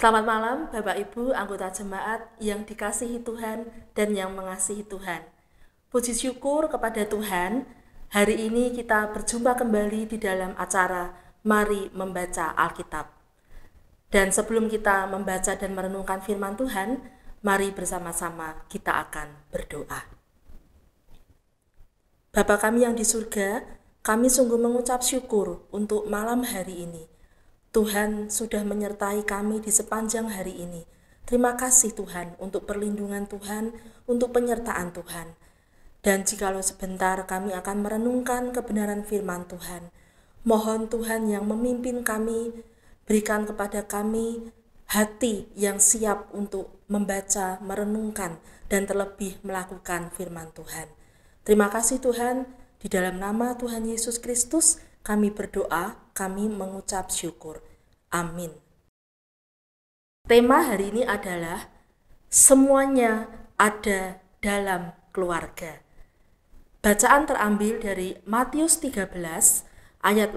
Selamat malam Bapak Ibu anggota jemaat yang dikasihi Tuhan dan yang mengasihi Tuhan. Puji syukur kepada Tuhan, hari ini kita berjumpa kembali di dalam acara Mari Membaca Alkitab. Dan sebelum kita membaca dan merenungkan firman Tuhan, mari bersama-sama kita akan berdoa. Bapa kami yang di surga, kami sungguh mengucap syukur untuk malam hari ini Tuhan sudah menyertai kami di sepanjang hari ini. Terima kasih Tuhan untuk perlindungan Tuhan, untuk penyertaan Tuhan. Dan jikalau sebentar kami akan merenungkan kebenaran firman Tuhan, mohon Tuhan yang memimpin kami, berikan kepada kami hati yang siap untuk membaca, merenungkan, dan terlebih melakukan firman Tuhan. Terima kasih Tuhan, di dalam nama Tuhan Yesus Kristus, kami berdoa, kami mengucap syukur. Amin. Tema hari ini adalah semuanya ada dalam keluarga. Bacaan terambil dari Matius 13 ayat 54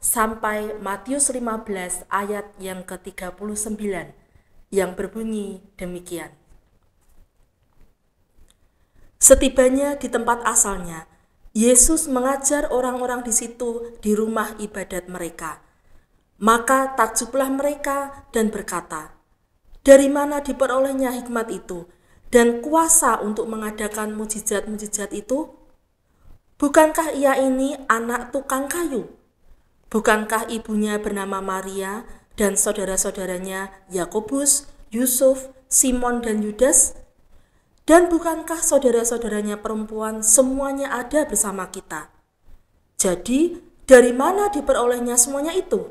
sampai Matius 15 ayat yang ke-39 yang berbunyi demikian. Setibanya di tempat asalnya, Yesus mengajar orang-orang di situ di rumah ibadat mereka. Maka takjublah mereka dan berkata, "Dari mana diperolehnya hikmat itu dan kuasa untuk mengadakan mujizat-mujizat itu? Bukankah ia ini anak tukang kayu? Bukankah ibunya bernama Maria dan saudara-saudaranya Yakobus, Yusuf, Simon, dan Yudas?" Dan bukankah saudara-saudaranya perempuan semuanya ada bersama kita? Jadi, dari mana diperolehnya semuanya itu?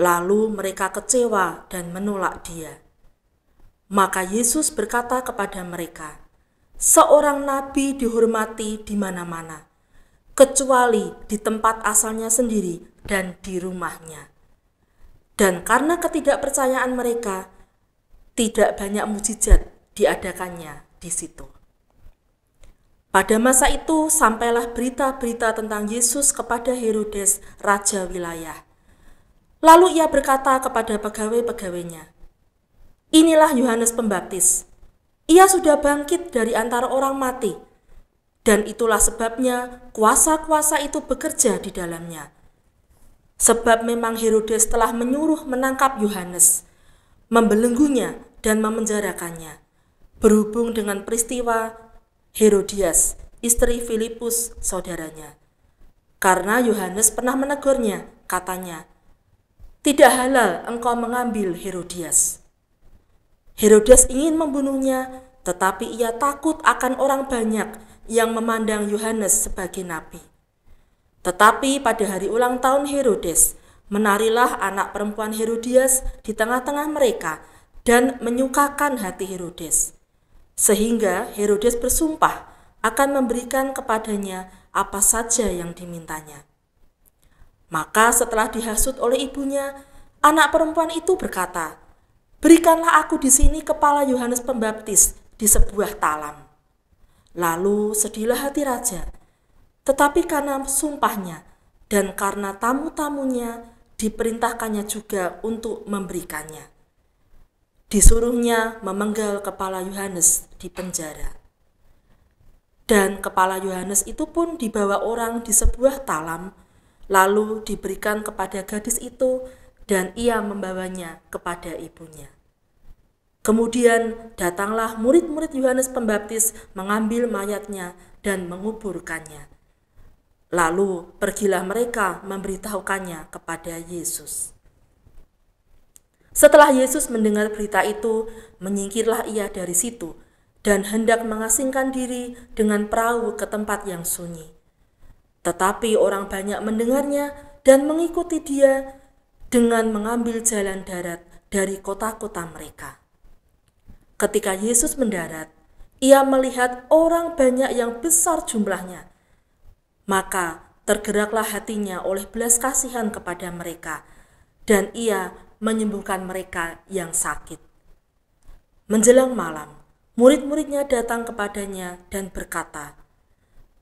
Lalu mereka kecewa dan menolak dia. Maka Yesus berkata kepada mereka, "Seorang nabi dihormati di mana-mana, kecuali di tempat asalnya sendiri dan di rumahnya." Dan karena ketidakpercayaan mereka, tidak banyak mujizat diadakannya di situ. Pada masa itu sampailah berita-berita tentang Yesus kepada Herodes, raja wilayah. Lalu ia berkata kepada pegawai-pegawainya, "Inilah Yohanes Pembaptis. Ia sudah bangkit dari antara orang mati, dan itulah sebabnya kuasa-kuasa itu bekerja di dalamnya." Sebab memang Herodes telah menyuruh menangkap Yohanes, membelenggunya, dan memenjarakannya berhubung dengan peristiwa Herodias, istri Filipus, saudaranya. Karena Yohanes pernah menegurnya, katanya, "Tidak halal engkau mengambil Herodias." Herodias ingin membunuhnya, tetapi ia takut akan orang banyak yang memandang Yohanes sebagai nabi. Tetapi pada hari ulang tahun Herodes, menarilah anak perempuan Herodias di tengah-tengah mereka dan menyukakan hati Herodes. Sehingga Herodes bersumpah akan memberikan kepadanya apa saja yang dimintanya. Maka setelah dihasut oleh ibunya, anak perempuan itu berkata, "Berikanlah aku di sini kepala Yohanes Pembaptis di sebuah talam." Lalu sedihlah hati raja, tetapi karena sumpahnya dan karena tamu-tamunya diperintahkannya juga untuk memberikannya disuruhnya memenggal kepala Yohanes di penjara. Dan kepala Yohanes itu pun dibawa orang di sebuah talam, lalu diberikan kepada gadis itu, dan ia membawanya kepada ibunya. Kemudian datanglah murid-murid Yohanes Pembaptis mengambil mayatnya dan menguburkannya. Lalu pergilah mereka memberitahukannya kepada Yesus. Setelah Yesus mendengar berita itu, menyingkirlah ia dari situ dan hendak mengasingkan diri dengan perahu ke tempat yang sunyi. Tetapi orang banyak mendengarnya dan mengikuti dia dengan mengambil jalan darat dari kota-kota mereka. Ketika Yesus mendarat, ia melihat orang banyak yang besar jumlahnya. Maka tergeraklah hatinya oleh belas kasihan kepada mereka, dan ia menyembuhkan mereka yang sakit. Menjelang malam, murid-muridnya datang kepadanya dan berkata,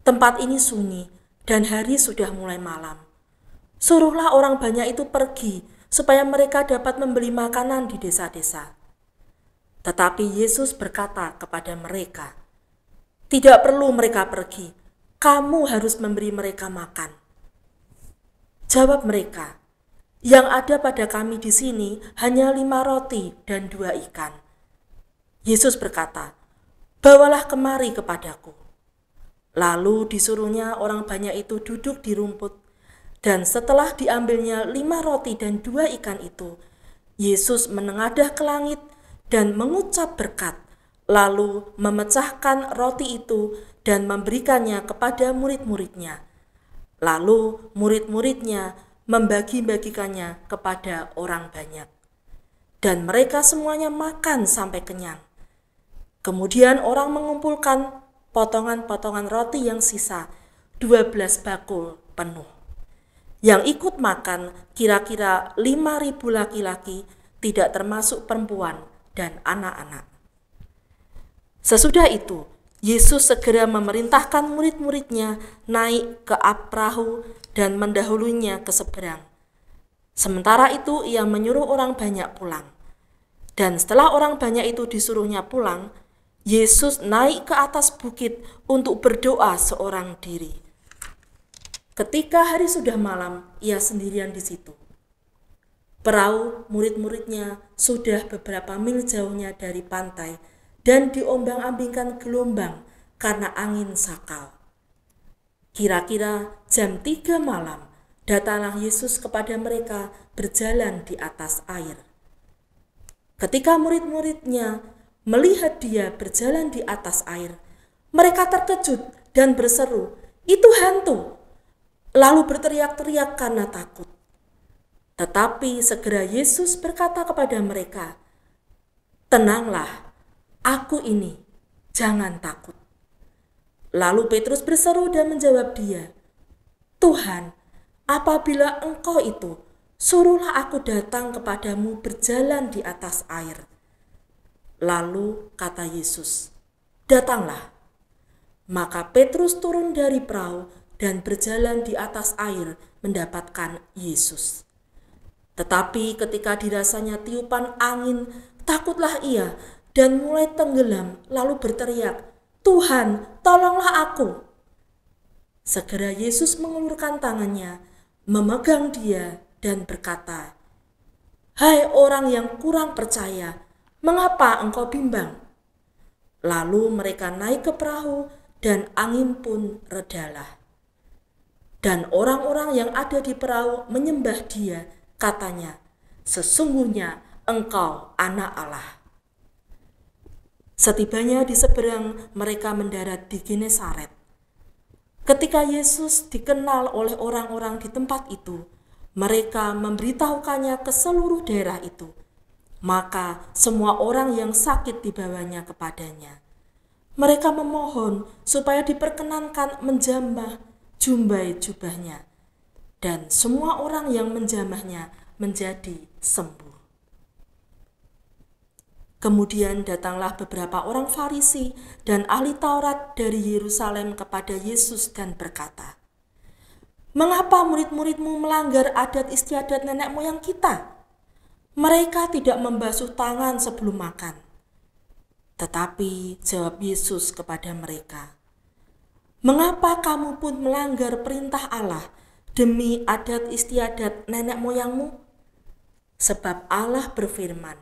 "Tempat ini sunyi dan hari sudah mulai malam. Suruhlah orang banyak itu pergi supaya mereka dapat membeli makanan di desa-desa." Tetapi Yesus berkata kepada mereka, "Tidak perlu mereka pergi. Kamu harus memberi mereka makan." Jawab mereka, yang ada pada kami di sini hanya lima roti dan dua ikan. Yesus berkata, Bawalah kemari kepadaku. Lalu disuruhnya orang banyak itu duduk di rumput, dan setelah diambilnya lima roti dan dua ikan itu, Yesus menengadah ke langit dan mengucap berkat, lalu memecahkan roti itu dan memberikannya kepada murid-muridnya. Lalu murid-muridnya membagi-bagikannya kepada orang banyak. Dan mereka semuanya makan sampai kenyang. Kemudian orang mengumpulkan potongan-potongan roti yang sisa, 12 bakul penuh. Yang ikut makan kira-kira 5.000 laki-laki, tidak termasuk perempuan dan anak-anak. Sesudah itu, Yesus segera memerintahkan murid-muridnya naik ke perahu dan mendahulunya ke seberang. Sementara itu ia menyuruh orang banyak pulang. Dan setelah orang banyak itu disuruhnya pulang, Yesus naik ke atas bukit untuk berdoa seorang diri. Ketika hari sudah malam, ia sendirian di situ. Perahu murid-muridnya sudah beberapa mil jauhnya dari pantai, dan diombang-ambingkan gelombang karena angin sakal. Kira-kira jam tiga malam, datanglah Yesus kepada mereka berjalan di atas air. Ketika murid-muridnya melihat dia berjalan di atas air, mereka terkejut dan berseru, "Itu hantu!" Lalu berteriak-teriak karena takut. Tetapi segera Yesus berkata kepada mereka, "Tenanglah, "Aku ini, jangan takut." Lalu Petrus berseru dan menjawab dia, "Tuhan, apabila Engkau itu, suruhlah aku datang kepadamu berjalan di atas air." Lalu kata Yesus, "Datanglah." Maka Petrus turun dari perahu dan berjalan di atas air mendapatkan Yesus. Tetapi ketika dirasanya tiupan angin, takutlah ia dan mulai tenggelam, lalu berteriak, "Tuhan, tolonglah aku!" Segera Yesus mengulurkan tangannya, memegang dia, dan berkata, "Hai orang yang kurang percaya, mengapa engkau bimbang?" Lalu mereka naik ke perahu, dan angin pun redalah. Dan orang-orang yang ada di perahu menyembah dia, katanya, "Sesungguhnya engkau Anak Allah." Setibanya di seberang, mereka mendarat di Genesaret. Ketika Yesus dikenal oleh orang-orang di tempat itu, mereka memberitahukannya ke seluruh daerah itu. Maka semua orang yang sakit dibawanya kepadanya. Mereka memohon supaya diperkenankan menjamah jumbai jubahnya. Dan semua orang yang menjamahnya menjadi sembuh. Kemudian datanglah beberapa orang Farisi dan ahli Taurat dari Yerusalem kepada Yesus dan berkata, "Mengapa murid-muridmu melanggar adat istiadat nenek moyang kita? Mereka tidak membasuh tangan sebelum makan." Tetapi jawab Yesus kepada mereka, "Mengapa kamu pun melanggar perintah Allah demi adat istiadat nenek moyangmu? Sebab Allah berfirman,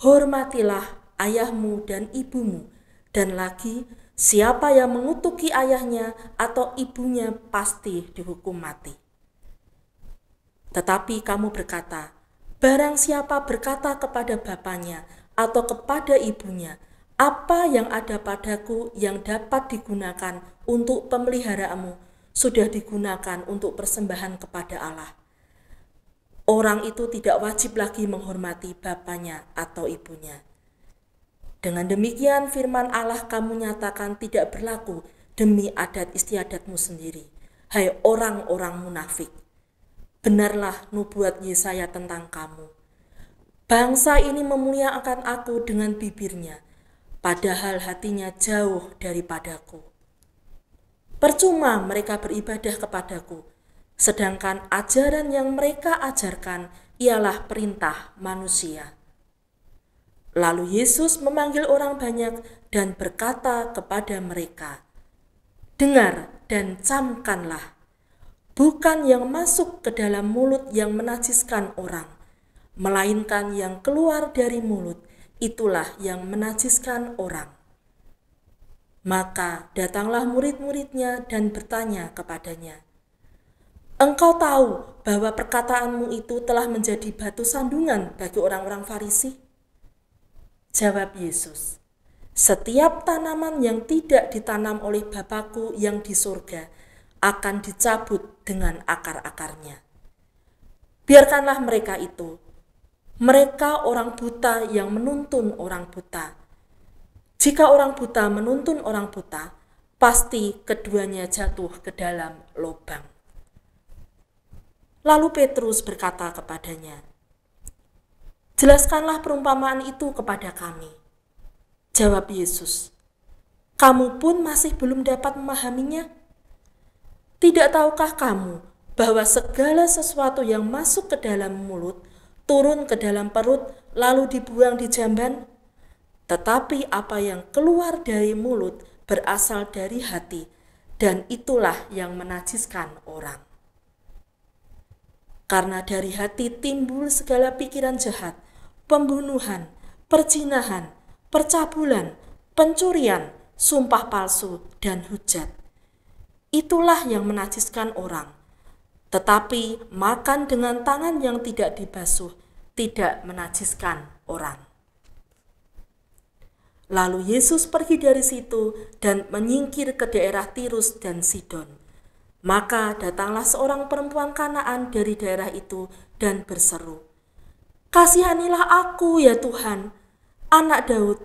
hormatilah ayahmu dan ibumu, dan lagi siapa yang mengutuki ayahnya atau ibunya pasti dihukum mati. Tetapi kamu berkata, barang siapa berkata kepada bapaknya atau kepada ibunya, apa yang ada padaku yang dapat digunakan untuk pemeliharaanmu sudah digunakan untuk persembahan kepada Allah orang itu tidak wajib lagi menghormati bapaknya atau ibunya. Dengan demikian firman Allah kamu nyatakan tidak berlaku demi adat istiadatmu sendiri. Hai orang-orang munafik, benarlah nubuat Yesaya tentang kamu. Bangsa ini memuliakan aku dengan bibirnya, padahal hatinya jauh daripadaku. Percuma mereka beribadah kepadaku, sedangkan ajaran yang mereka ajarkan ialah perintah manusia. Lalu Yesus memanggil orang banyak dan berkata kepada mereka, "Dengar dan camkanlah, bukan yang masuk ke dalam mulut yang menajiskan orang, melainkan yang keluar dari mulut, itulah yang menajiskan orang." Maka datanglah murid-muridnya dan bertanya kepadanya, engkau tahu bahwa perkataanmu itu telah menjadi batu sandungan bagi orang-orang Farisi? Jawab Yesus, setiap tanaman yang tidak ditanam oleh Bapakku yang di surga akan dicabut dengan akar-akarnya. Biarkanlah mereka itu. Mereka orang buta yang menuntun orang buta. Jika orang buta menuntun orang buta, pasti keduanya jatuh ke dalam lubang. Lalu Petrus berkata kepadanya, "Jelaskanlah perumpamaan itu kepada kami." Jawab Yesus, "Kamu pun masih belum dapat memahaminya? Tidak tahukah kamu bahwa segala sesuatu yang masuk ke dalam mulut turun ke dalam perut, lalu dibuang di jamban? Tetapi apa yang keluar dari mulut berasal dari hati, dan itulah yang menajiskan orang." Karena dari hati timbul segala pikiran jahat, pembunuhan, perjinahan, percabulan, pencurian, sumpah palsu, dan hujat. Itulah yang menajiskan orang. Tetapi makan dengan tangan yang tidak dibasuh tidak menajiskan orang. Lalu Yesus pergi dari situ dan menyingkir ke daerah Tirus dan Sidon. Maka datanglah seorang perempuan Kanaan dari daerah itu dan berseru, "Kasihanilah aku, ya Tuhan, anak Daud,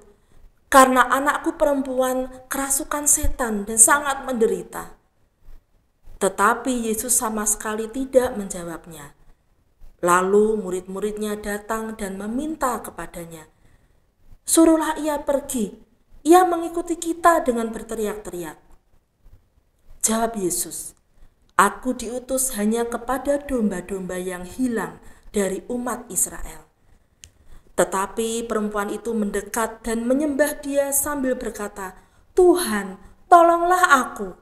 karena anakku perempuan kerasukan setan dan sangat menderita." Tetapi Yesus sama sekali tidak menjawabnya. Lalu murid-muridnya datang dan meminta kepadanya, "Suruhlah ia pergi." Ia mengikuti kita dengan berteriak-teriak. Jawab Yesus, Aku diutus hanya kepada domba-domba yang hilang dari umat Israel. Tetapi perempuan itu mendekat dan menyembah dia sambil berkata, "Tuhan, tolonglah aku."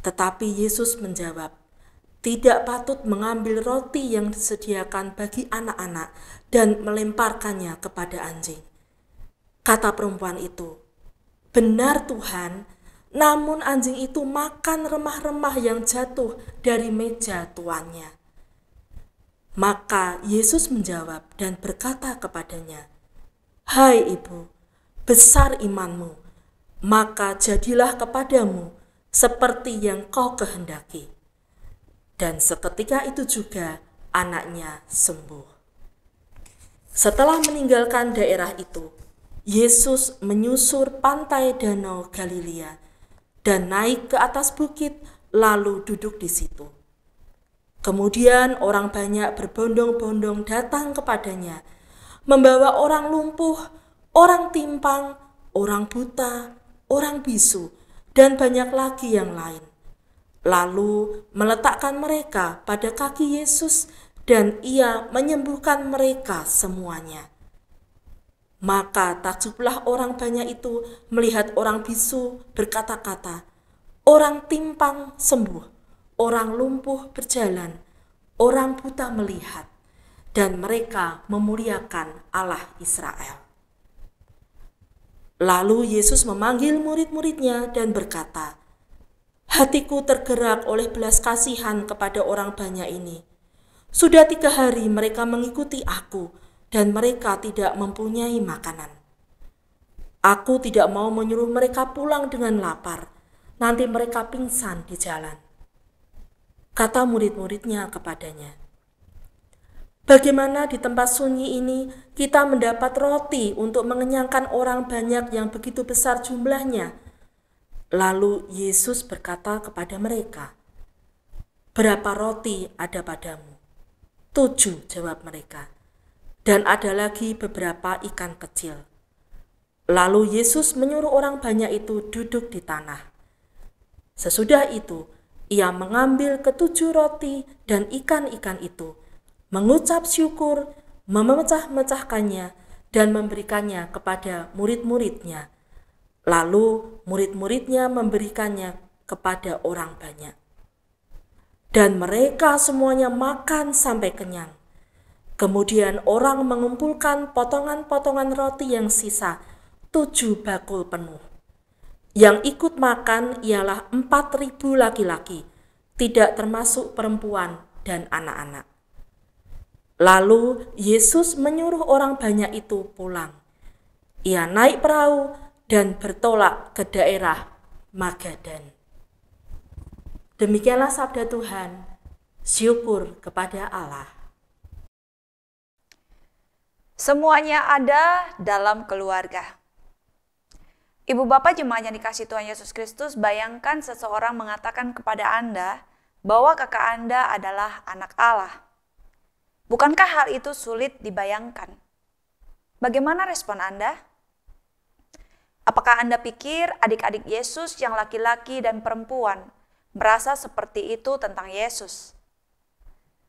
Tetapi Yesus menjawab, "Tidak patut mengambil roti yang disediakan bagi anak-anak dan melemparkannya kepada anjing." Kata perempuan itu, "Benar, Tuhan." Namun anjing itu makan remah-remah yang jatuh dari meja tuannya. Maka Yesus menjawab dan berkata kepadanya, "Hai ibu, besar imanmu, maka jadilah kepadamu seperti yang kau kehendaki." Dan seketika itu juga anaknya sembuh. Setelah meninggalkan daerah itu, Yesus menyusur pantai Danau Galilea dan naik ke atas bukit, lalu duduk di situ. Kemudian orang banyak berbondong-bondong datang kepadanya, membawa orang lumpuh, orang timpang, orang buta, orang bisu, dan banyak lagi yang lain. Lalu meletakkan mereka pada kaki Yesus, dan Ia menyembuhkan mereka semuanya. Maka takjublah orang banyak itu melihat orang bisu berkata-kata, orang timpang sembuh, orang lumpuh berjalan, orang buta melihat, dan mereka memuliakan Allah Israel. Lalu Yesus memanggil murid-muridnya dan berkata, Hatiku tergerak oleh belas kasihan kepada orang banyak ini. Sudah tiga hari mereka mengikuti aku, dan mereka tidak mempunyai makanan. Aku tidak mau menyuruh mereka pulang dengan lapar, nanti mereka pingsan di jalan. Kata murid-muridnya kepadanya, Bagaimana di tempat sunyi ini kita mendapat roti untuk mengenyangkan orang banyak yang begitu besar jumlahnya? Lalu Yesus berkata kepada mereka, "Berapa roti ada padamu?" Tujuh, jawab mereka dan ada lagi beberapa ikan kecil. Lalu Yesus menyuruh orang banyak itu duduk di tanah. Sesudah itu, ia mengambil ketujuh roti dan ikan-ikan itu, mengucap syukur, memecah-mecahkannya, dan memberikannya kepada murid-muridnya. Lalu murid-muridnya memberikannya kepada orang banyak. Dan mereka semuanya makan sampai kenyang. Kemudian orang mengumpulkan potongan-potongan roti yang sisa, tujuh bakul penuh. Yang ikut makan ialah empat ribu laki-laki, tidak termasuk perempuan dan anak-anak. Lalu Yesus menyuruh orang banyak itu pulang. Ia naik perahu dan bertolak ke daerah Magadan. Demikianlah sabda Tuhan. Syukur kepada Allah. Semuanya ada dalam keluarga. Ibu bapak jemaat yang dikasih Tuhan Yesus Kristus, bayangkan seseorang mengatakan kepada Anda bahwa kakak Anda adalah anak Allah. Bukankah hal itu sulit dibayangkan? Bagaimana respon Anda? Apakah Anda pikir adik-adik Yesus yang laki-laki dan perempuan merasa seperti itu tentang Yesus?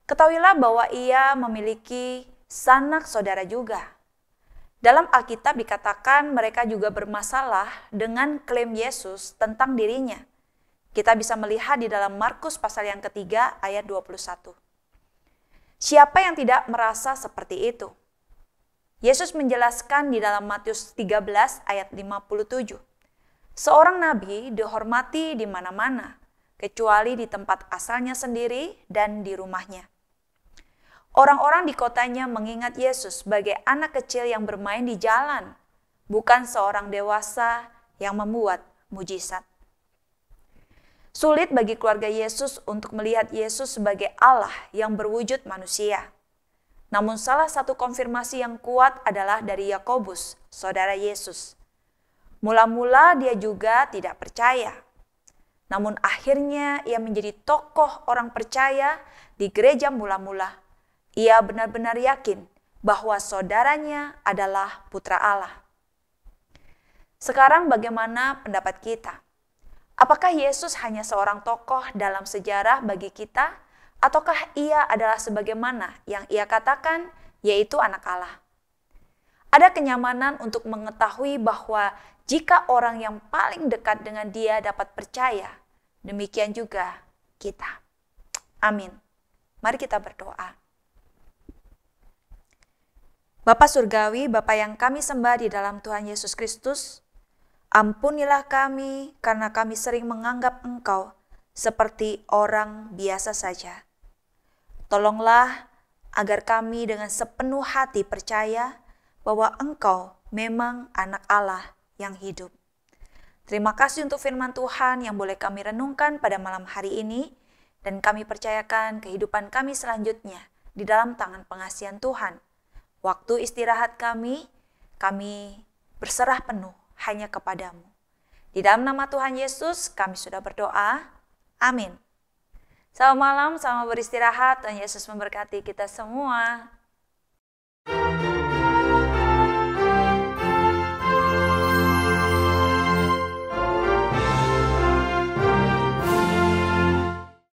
Ketahuilah bahwa ia memiliki sanak saudara juga. Dalam Alkitab dikatakan mereka juga bermasalah dengan klaim Yesus tentang dirinya. Kita bisa melihat di dalam Markus pasal yang ketiga ayat 21. Siapa yang tidak merasa seperti itu? Yesus menjelaskan di dalam Matius 13 ayat 57. Seorang nabi dihormati di mana-mana, kecuali di tempat asalnya sendiri dan di rumahnya. Orang-orang di kotanya mengingat Yesus sebagai anak kecil yang bermain di jalan, bukan seorang dewasa yang membuat mujizat. Sulit bagi keluarga Yesus untuk melihat Yesus sebagai Allah yang berwujud manusia. Namun salah satu konfirmasi yang kuat adalah dari Yakobus, saudara Yesus. Mula-mula dia juga tidak percaya. Namun akhirnya ia menjadi tokoh orang percaya di gereja mula-mula ia benar-benar yakin bahwa saudaranya adalah putra Allah. Sekarang bagaimana pendapat kita? Apakah Yesus hanya seorang tokoh dalam sejarah bagi kita ataukah ia adalah sebagaimana yang ia katakan yaitu anak Allah? Ada kenyamanan untuk mengetahui bahwa jika orang yang paling dekat dengan dia dapat percaya, demikian juga kita. Amin. Mari kita berdoa. Bapa Surgawi, Bapa yang kami sembah di dalam Tuhan Yesus Kristus, ampunilah kami karena kami sering menganggap Engkau seperti orang biasa saja. Tolonglah agar kami dengan sepenuh hati percaya bahwa Engkau memang anak Allah yang hidup. Terima kasih untuk firman Tuhan yang boleh kami renungkan pada malam hari ini dan kami percayakan kehidupan kami selanjutnya di dalam tangan pengasihan Tuhan. Waktu istirahat kami, kami berserah penuh hanya kepadamu. Di dalam nama Tuhan Yesus kami sudah berdoa. Amin. Selamat malam, selamat beristirahat. Tuhan Yesus memberkati kita semua.